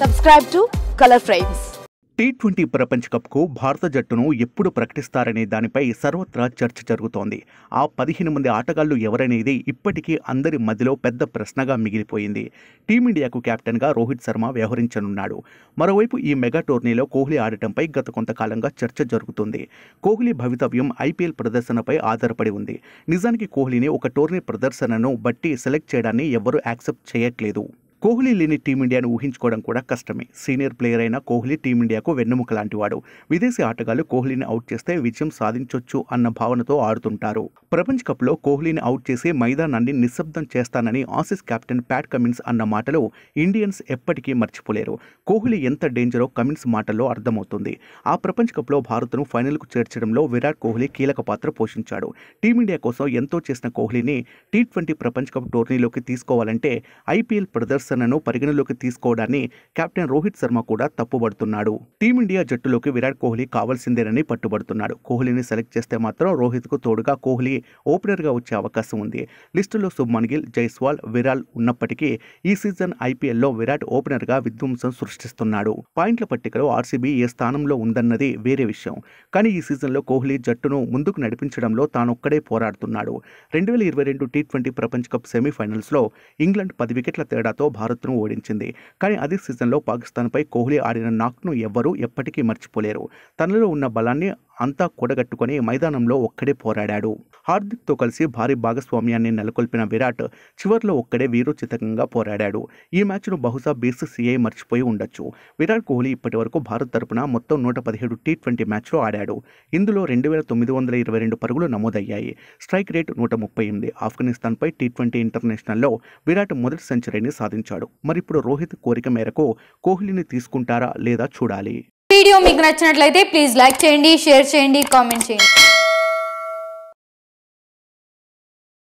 subscribe to Colour Frames T twenty ప్రపంచ కప్కు భారత జట్టును ఎప్పుడు ప్రకటిస్తారనే దానిపై సర్వత్రా చర్చ జరుగుతోంది ఆ పదిహేను మంది ఆటగాళ్లు ఎవరనేది ఇప్పటికీ అందరి మధ్యలో పెద్ద ప్రశ్నగా మిగిలిపోయింది టీమిండియాకు కెప్టెన్గా రోహిత్ శర్మ వ్యవహరించనున్నాడు మరోవైపు ఈ మెగా టోర్నీలో కోహ్లీ ఆడటంపై గత కొంతకాలంగా చర్చ జరుగుతుంది కోహ్లీ భవితవ్యం ఐపీఎల్ ప్రదర్శనపై ఆధారపడి ఉంది నిజానికి కోహ్లీని ఒక టోర్నీ ప్రదర్శనను బట్టి సెలెక్ట్ చేయడాన్ని ఎవరూ యాక్సెప్ట్ చేయట్లేదు కోహ్లీ లేని టీమిండియాను ఊహించుకోవడం కూడా కష్టమే సీనియర్ ప్లేయర్ అయిన కోహ్లీ టీమిండియాకు వెన్నెముక లాంటివాడు విదేశీ ఆటగాళ్లు కోహ్లీని అవుట్ చేస్తే విజయం సాధించొచ్చు అన్న భావనతో ఆడుతుంటారు ప్రపంచ కప్లో కోహ్లీని అవుట్ చేసి మైదానాన్ని నిశ్శబ్దం చేస్తానని ఆసీస్ కెప్టెన్ ప్యాట్ కమిన్స్ అన్న మాటలు ఇండియన్స్ ఎప్పటికీ మర్చిపోలేరు కోహ్లీ ఎంత డేంజరో కమిన్స్ మాటల్లో అర్థమవుతుంది ఆ ప్రపంచ కప్లో భారత్ను ఫైనల్కు చేర్చడంలో విరాట్ కోహ్లీ కీలక పాత్ర పోషించాడు టీమిండియా కోసం ఎంతో చేసిన కోహ్లీని టీ ట్వంటీ ప్రపంచ కప్ టోర్నీలోకి తీసుకోవాలంటే ఐపీఎల్ ప్రదర్శనను పరిగణలోకి తీసుకోవడాన్ని కెప్టెన్ రోహిత్ శర్మ కూడా తప్పుబడుతున్నాడు టీమిండియా జట్టులోకి విరాట్ కోహ్లీ కావాల్సిందేనని పట్టుబడుతున్నాడు కోహ్లీని సెలెక్ట్ చేస్తే మాత్రం రోహిత్కు తోడుగా కోహ్లీ ఓపెనర్గా వచ్చే అవకాశం ఉంది లిస్టులో శుభ్మన్ గిల్ జైస్వాల్ విరాల్ ఉన్నప్పటికీ ఈ సీజన్ ఐపీఎల్లో విరాట్ ఓపెనర్గా విధ్వంసం సృష్టిస్తున్నాడు పాయింట్ల పట్టికలో ఆర్సీబీ ఏ స్థానంలో ఉందన్నది వేరే విషయం కానీ ఈ సీజన్లో కోహ్లీ జట్టును ముందుకు నడిపించడంలో తానొక్కడే పోరాడుతున్నాడు రెండు వేల ఇరవై రెండు టీ ట్వంటీ ప్రపంచ కప్ సెమీఫైనల్స్లో ఇంగ్లాండ్ పది వికెట్ల తేడాతో భారత్ను ఓడించింది కానీ అదే సీజన్లో పాకిస్తాన్పై కోహ్లీ ఆడిన నాక్ను ఎవ్వరూ ఎప్పటికీ మర్చిపోలేరు తనలో ఉన్న బలాన్ని అంతా కూడగట్టుకొని మైదానంలో ఒక్కడే పోరాడాడు హార్దిక్తో కలిసి భారీ భాగస్వామ్యాన్ని నెలకొల్పిన విరాట్ చివరిలో ఒక్కడే చితకంగా పోరాడాడు ఈ మ్యాచ్ను బహుశా బీసీసీఐ మర్చిపోయి ఉండొచ్చు విరాట్ కోహ్లీ ఇప్పటివరకు భారత్ తరపున మొత్తం నూట పదిహేడు టీ ట్వంటీ మ్యాచ్లో ఆడాడు ఇందులో రెండు వేల తొమ్మిది వందల ఇరవై రెండు పరుగులు నమోదయ్యాయి స్ట్రైక్ రేట్ నూట ముప్పై ఎనిమిది ఆఫ్ఘనిస్తాన్పై టీ ట్వంటీ ఇంటర్నేషనల్లో విరాట్ మొదటి సెంచరీని సాధించాడు మరిప్పుడు రోహిత్ కోరిక మేరకు కోహ్లీని తీసుకుంటారా లేదా చూడాలి వీడియో మీకు నచ్చినట్లయితే ప్లీజ్ లైక్ చేయండి షేర్ చేయండి కామెంట్ చేయండి